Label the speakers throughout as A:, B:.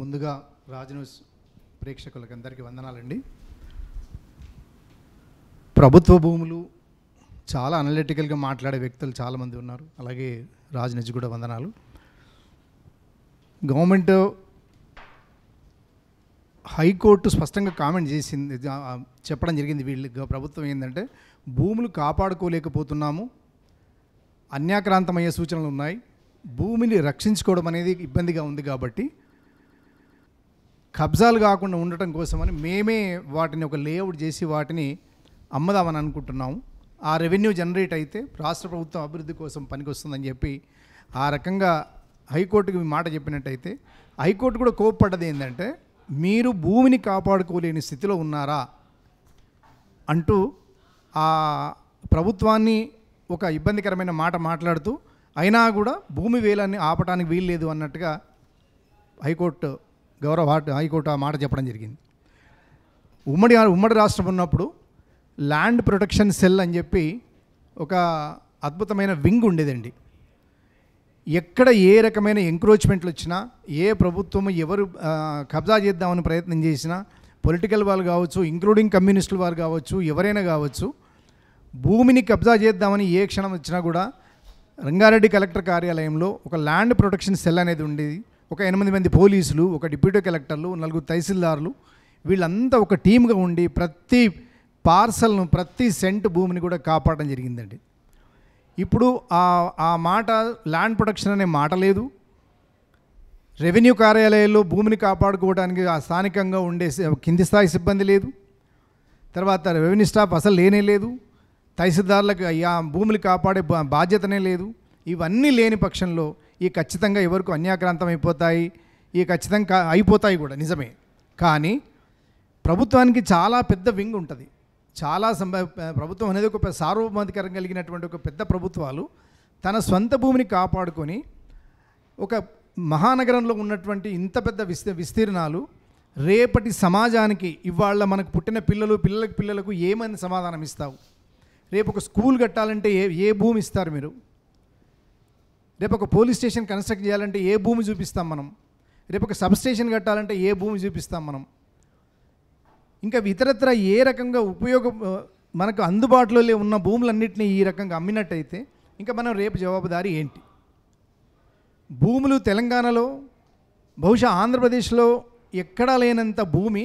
A: ముందుగా రాజన్యూస్ ప్రేక్షకులకు అందరికీ వందనాలండి ప్రభుత్వ భూములు చాలా అనలిటికల్గా మాట్లాడే వ్యక్తులు చాలామంది ఉన్నారు అలాగే రాజనీజ్ కూడా వందనాలు గవర్నమెంట్ హైకోర్టు స్పష్టంగా కామెంట్ చేసింది చెప్పడం జరిగింది వీళ్ళు ప్రభుత్వం ఏంటంటే భూములు కాపాడుకోలేకపోతున్నాము అన్యాక్రాంతమయ్యే సూచనలు ఉన్నాయి భూమిని రక్షించుకోవడం అనేది ఇబ్బందిగా ఉంది కాబట్టి కబ్జాలు కాకుండా ఉండటం కోసమని మేమే వాటిని ఒక లేఅవుట్ చేసి వాటిని అమ్మదామని అనుకుంటున్నాము ఆ రెవెన్యూ జనరేట్ అయితే రాష్ట్ర ప్రభుత్వం అభివృద్ధి కోసం పనికొస్తుందని చెప్పి ఆ రకంగా హైకోర్టుకి మాట చెప్పినట్టయితే హైకోర్టు కూడా కోప్పడ్డది ఏంటంటే మీరు భూమిని కాపాడుకోలేని స్థితిలో ఉన్నారా అంటూ ఆ ప్రభుత్వాన్ని ఒక ఇబ్బందికరమైన మాట మాట్లాడుతూ అయినా కూడా భూమి వేలాన్ని ఆపటానికి వీల్లేదు అన్నట్టుగా హైకోర్టు గౌరవ హైకోర్టు ఆ మాట చెప్పడం జరిగింది ఉమ్మడి ఉమ్మడి రాష్ట్రం ఉన్నప్పుడు ల్యాండ్ ప్రొటెక్షన్ సెల్ అని చెప్పి ఒక అద్భుతమైన వింగ్ ఉండేదండి ఎక్కడ ఏ రకమైన ఎంక్రోచ్మెంట్లు వచ్చినా ఏ ప్రభుత్వం ఎవరు కబ్జా చేద్దామని ప్రయత్నం చేసినా పొలిటికల్ వాళ్ళు కావచ్చు ఇంక్లూడింగ్ కమ్యూనిస్టులు వారు కావచ్చు ఎవరైనా కావచ్చు భూమిని కబ్జా చేద్దామని ఏ క్షణం వచ్చినా కూడా రంగారెడ్డి కలెక్టర్ కార్యాలయంలో ఒక ల్యాండ్ ప్రొటెక్షన్ సెల్ అనేది ఉండేది ఒక ఎనిమిది మంది పోలీసులు ఒక డిప్యూటీ కలెక్టర్లు నలుగురు తహసీల్దారులు వీళ్ళంతా ఒక టీమ్గా ఉండి ప్రతి పార్సల్ను ప్రతి సెంట్ భూమిని కూడా కాపాడడం జరిగిందండి ఇప్పుడు ఆ ఆ మాట ల్యాండ్ ప్రొటెక్షన్ అనే మాట లేదు రెవెన్యూ కార్యాలయాల్లో భూమిని కాపాడుకోవడానికి ఆ స్థానికంగా ఉండే కింది స్థాయి సిబ్బంది లేదు తర్వాత రెవెన్యూ స్టాఫ్ అసలు లేనే లేదు తహసీల్దార్లకు ఆ భూములు కాపాడే బాధ్యతనే లేదు ఇవన్నీ లేని పక్షంలో ఈ ఖచ్చితంగా ఎవరికి అన్యాక్రాంతం అయిపోతాయి ఈ ఖచ్చితంగా అయిపోతాయి కూడా నిజమే కానీ ప్రభుత్వానికి చాలా పెద్ద వింగ్ ఉంటుంది చాలా సంభ ప్రభుత్వం అనేది ఒక సార్వభౌమాధికారం కలిగినటువంటి ఒక పెద్ద ప్రభుత్వాలు తన సొంత భూమిని కాపాడుకొని ఒక మహానగరంలో ఉన్నటువంటి ఇంత పెద్ద విస్త విస్తీర్ణాలు రేపటి సమాజానికి ఇవాళ మనకు పుట్టిన పిల్లలు పిల్లలకు పిల్లలకు ఏమని సమాధానం ఇస్తావు రేపు ఒక స్కూల్ కట్టాలంటే ఏ ఏ భూమి ఇస్తారు మీరు రేపు ఒక పోలీస్ స్టేషన్ కన్స్ట్రక్ట్ చేయాలంటే ఏ భూమి చూపిస్తాం మనం రేపు ఒక సబ్ స్టేషన్ కట్టాలంటే ఏ భూమి చూపిస్తాం మనం ఇంకా ఇతరత్ర ఏ రకంగా ఉపయోగ మనకు అందుబాటులో ఉన్న భూములన్నింటినీ ఈ రకంగా అమ్మినట్టయితే ఇంకా మనం రేపు జవాబుదారి ఏంటి భూములు తెలంగాణలో బహుశా ఆంధ్రప్రదేశ్లో ఎక్కడా లేనంత భూమి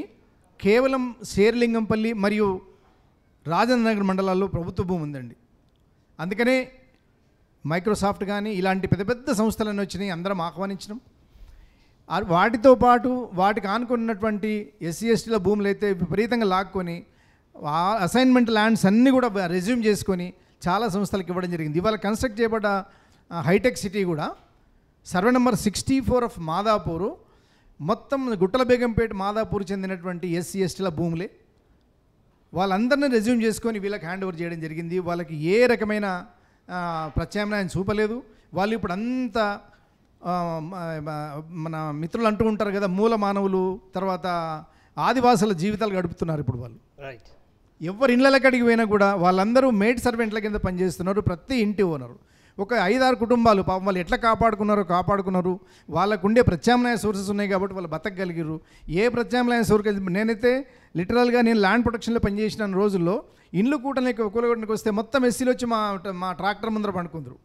A: కేవలం శేర్లింగంపల్లి మరియు రాజేంద్రనగర్ మండలాల్లో ప్రభుత్వ భూమి ఉందండి అందుకనే మైక్రోసాఫ్ట్ కానీ ఇలాంటి పెద్ద పెద్ద సంస్థలను వచ్చినాయి అందరం ఆహ్వానించడం వాటితో పాటు వాటికి ఆనుకున్నటువంటి ఎస్సీ ఎస్టీల భూములు అయితే విపరీతంగా లాక్కొని అసైన్మెంట్ ల్యాండ్స్ అన్నీ కూడా రెజ్యూమ్ చేసుకొని చాలా సంస్థలకు ఇవ్వడం జరిగింది ఇవాళ కన్స్ట్రక్ట్ చేయబడ్డ హైటెక్ సిటీ కూడా survey number sixty four of Madhapur మొత్తం గుట్టల బేగంపేట మాదాపూర్ చెందినటువంటి ఎస్సీ ఎస్టీల భూములే వాళ్ళందరినీ రెజ్యూమ్ చేసుకొని వీళ్ళకి హ్యాండ్ ఓవర్ చేయడం జరిగింది వాళ్ళకి ఏ రకమైన ప్రత్యామ్నాయం చూపలేదు వాళ్ళు ఇప్పుడు అంత మన మిత్రులు అంటూ ఉంటారు కదా మూల మానవులు తర్వాత ఆదివాసుల జీవితాలు గడుపుతున్నారు ఇప్పుడు వాళ్ళు రైట్ ఎవరి ఇళ్ళ పోయినా కూడా వాళ్ళందరూ మేడ్ సర్వెంట్ల కింద పనిచేస్తున్నారు ప్రతి ఇంటి ఓనరు ఒక ఐదారు కుటుంబాలు పాపం వాళ్ళు ఎట్లా కాపాడుకున్నారు కాపాడుకున్నారు వాళ్ళకు ఉండే ప్రత్యామ్నాయ సోర్సెస్ ఉన్నాయి కాబట్టి వాళ్ళు బతకగలిగారు ఏ ప్రత్యామ్నాయ సోర్స్ నేనైతే లిటరల్గా నేను ల్యాండ్ ప్రొటెక్షన్లో పనిచేసిన రోజుల్లో ఇండ్లు కూటనికి కూలగొట్టడానికి వస్తే మొత్తం ఎస్సీలు వచ్చి మా మా ట్రాక్టర్ ముందర పండుకుందరు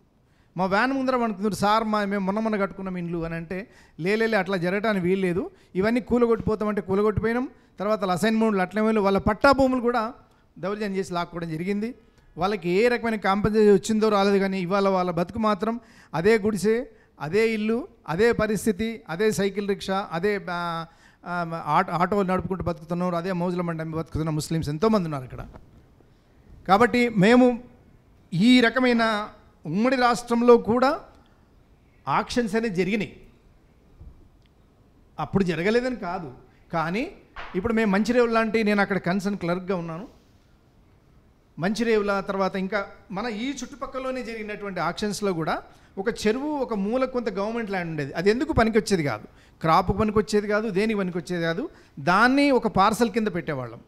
A: మా వ్యాన్ ముందర పండుకుందరు సార్ మా మేము మొన్న మొన్న కట్టుకున్నాం ఇండ్లు అని అంటే లేలేలే అట్లా జరగడానికి వీల్లేదు ఇవన్నీ కూలగొట్టిపోతామంటే కూలగొట్టిపోయినాం తర్వాత అసైన్మెంట్లు అట్లే వాళ్ళు వాళ్ళ పట్టా భూములు కూడా దౌర్జన్యం చేసి లాక్కోవడం జరిగింది వాళ్ళకి ఏ రకమైన కాంపెన్సేషన్ వచ్చిందో రాలేదు కానీ ఇవాళ వాళ్ళ బతుకు మాత్రం అదే గుడిసె అదే ఇల్లు అదే పరిస్థితి అదే సైకిల్ రిక్షా అదే ఆటో ఆటోలు నడుపుకుంటూ బతుకుతున్నారు అదే మౌజుల మండమి బతుకుతున్న ముస్లిమ్స్ ఎంతోమంది ఉన్నారు ఇక్కడ కాబట్టి మేము ఈ రకమైన ఉమ్మడి రాష్ట్రంలో కూడా ఆక్షన్స్ అనేవి జరిగినాయి అప్పుడు జరగలేదని కాదు కానీ ఇప్పుడు మేము మంచిరేవు లాంటి నేను అక్కడ కన్సర్న్ క్లర్క్గా ఉన్నాను మంచిరేవుల తర్వాత ఇంకా మన ఈ చుట్టుపక్కలలోనే జరిగినటువంటి ఆక్షన్స్లో కూడా ఒక చెరువు ఒక మూల కొంత గవర్నమెంట్ ల్యాండ్ ఉండేది అది ఎందుకు పనికొచ్చేది కాదు క్రాప్ పనికొచ్చేది కాదు దేనికి పనికొచ్చేది కాదు దాన్ని ఒక పార్సల్ కింద పెట్టేవాళ్ళం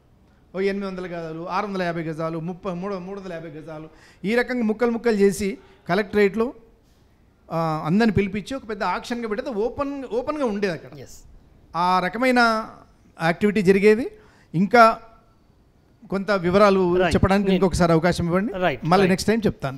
A: ఓ ఎనిమిది వందల గజాలు ఆరు వందల యాభై గజాలు ముప్పై మూడు మూడు వందల యాభై గజాలు ఈ రకంగా ముక్కలు ముక్కలు చేసి కలెక్టరేట్లో అందరిని పిలిపించి ఒక పెద్ద ఆక్షన్గా పెట్టేది ఓపెన్ ఓపెన్గా ఉండేది అక్కడ ఆ రకమైన యాక్టివిటీ జరిగేది ఇంకా కొంత వివరాలు చెప్పడానికి ఇంకొకసారి అవకాశం ఇవ్వండి మళ్ళీ నెక్స్ట్ టైం చెప్తాను